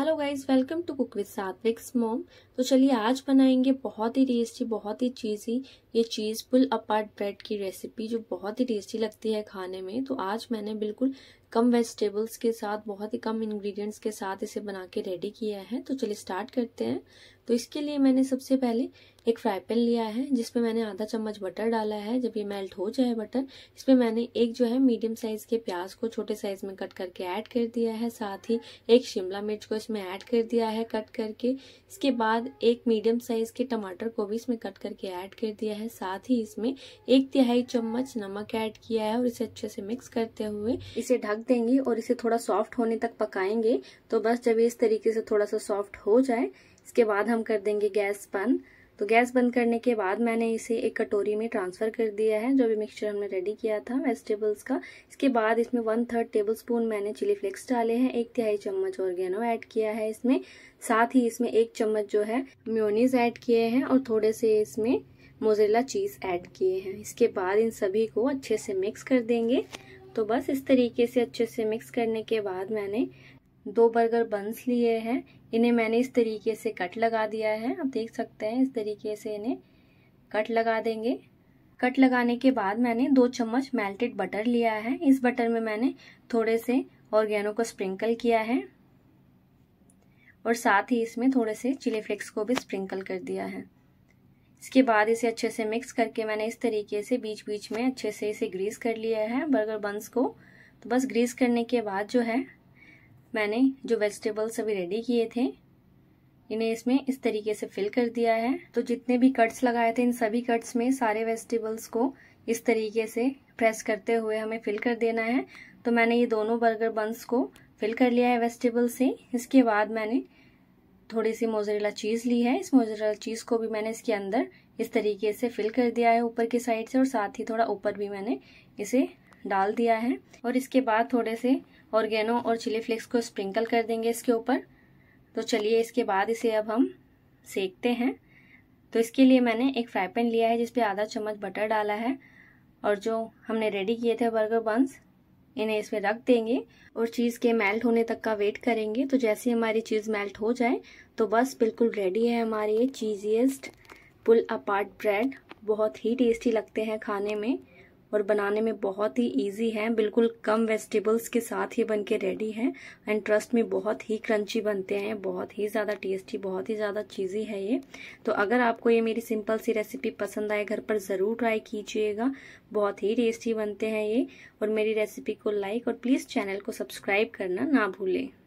hello guys welcome to cook with Satvik's mom तो चलिए आज बनाएंगे बहुत ही टेस्टी बहुत ही चीज़ी ये चीज़ पुल अपार्ट ब्रेड की रेसिपी जो बहुत ही टेस्टी लगती है खाने में तो आज मैंने बिल्कुल कम वेजिटेबल्स के साथ बहुत ही कम इंग्रेडिएंट्स के साथ इसे बना के रेडी किया है तो चलिए स्टार्ट करते हैं तो इसके लिए मैंने सबसे पहले एक फ्राई पैन लिया है जिसमें मैंने आधा चम्मच बटर डाला है जब ये मेल्ट हो जाए बटर इसमें मैंने एक जो है मीडियम साइज के प्याज को छोटे साइज में कट करके ऐड कर दिया है साथ ही एक शिमला मिर्च को इसमें ऐड कर दिया है कट करके इसके बाद एक मीडियम साइज के टमाटर को भी इसमें कट करके ऐड कर दिया है साथ ही इसमें एक तिहाई चम्मच नमक ऐड किया है और इसे अच्छे से मिक्स करते हुए इसे ढक ढक देंगे और इसे थोड़ा सॉफ्ट होने तक पकाएंगे तो बस जब इस तरीके से थोड़ा सा सॉफ्ट हो जाए इसके बाद हम कर देंगे गैस बंद तो गैस बंद करने के बाद मैंने इसे एक कटोरी में ट्रांसफ़र कर दिया है जो भी मिक्सचर हमने रेडी किया था वेजिटेबल्स का इसके बाद इसमें वन थर्ड टेबल स्पून मैंने चिली फ्लेक्स डाले हैं एक तिहाई चम्मच ऑर्गेनो ऐड किया है इसमें साथ ही इसमें एक चम्मच जो है म्योनीस ऐड किए हैं और थोड़े से इसमें मोजरेला चीज़ ऐड किए हैं इसके बाद इन सभी को अच्छे से मिक्स कर देंगे तो बस इस तरीके से अच्छे से मिक्स करने के बाद मैंने दो बर्गर बंस लिए हैं इन्हें मैंने इस तरीके से कट लगा दिया है आप देख सकते हैं इस तरीके से इन्हें कट लगा देंगे कट लगाने के बाद मैंने दो चम्मच मेल्टेड बटर लिया है इस बटर में मैंने थोड़े से ऑर्गेनो को स्प्रिंकल किया है और साथ ही इसमें थोड़े से चिली फ्लेक्स को भी स्प्रिंकल कर दिया है इसके बाद इसे अच्छे से मिक्स करके मैंने इस तरीके से बीच बीच में अच्छे से इसे ग्रीस कर लिया है बर्गर बंस को तो बस ग्रीस करने के बाद जो है मैंने जो वेजिटेबल्स अभी रेडी किए थे इन्हें इसमें इस तरीके से फिल कर दिया है तो जितने भी कट्स लगाए थे इन सभी कट्स में सारे वेजिटेबल्स को इस तरीके से प्रेस करते हुए हमें फिल कर देना है तो मैंने ये दोनों बर्गर बंस को फिल कर लिया है वेजिटेबल से इसके बाद मैंने थोड़ी सी मोजरेला चीज़ ली है इस मोजरेला चीज़ को भी मैंने इसके अंदर इस तरीके से फिल कर दिया है ऊपर की साइड से और साथ ही थोड़ा ऊपर भी मैंने इसे डाल दिया है और इसके बाद थोड़े से ऑर्गेनो और चिली फ्लेक्स को स्प्रिंकल कर देंगे इसके ऊपर तो चलिए इसके बाद इसे अब हम सेकते हैं तो इसके लिए मैंने एक फ्राई पैन लिया है जिसपे आधा चम्मच बटर डाला है और जो हमने रेडी किए थे बर्गर बंस इन्हें इसमें रख देंगे और चीज़ के मेल्ट होने तक का वेट करेंगे तो जैसे हमारी चीज़ मेल्ट हो जाए तो बस बिल्कुल रेडी है हमारे ये चीजीएस्ट पुल अपार्ट ब्रेड बहुत ही टेस्टी लगते हैं खाने में और बनाने में बहुत ही इजी है बिल्कुल कम वेजिटेबल्स के साथ ही बनके रेडी है एंड ट्रस्ट में बहुत ही क्रंची बनते हैं बहुत ही ज़्यादा टेस्टी बहुत ही ज़्यादा चीज़ी है ये तो अगर आपको ये मेरी सिंपल सी रेसिपी पसंद आए घर पर ज़रूर ट्राई कीजिएगा बहुत ही टेस्टी बनते हैं ये और मेरी रेसिपी को लाइक और प्लीज़ चैनल को सब्सक्राइब करना ना भूलें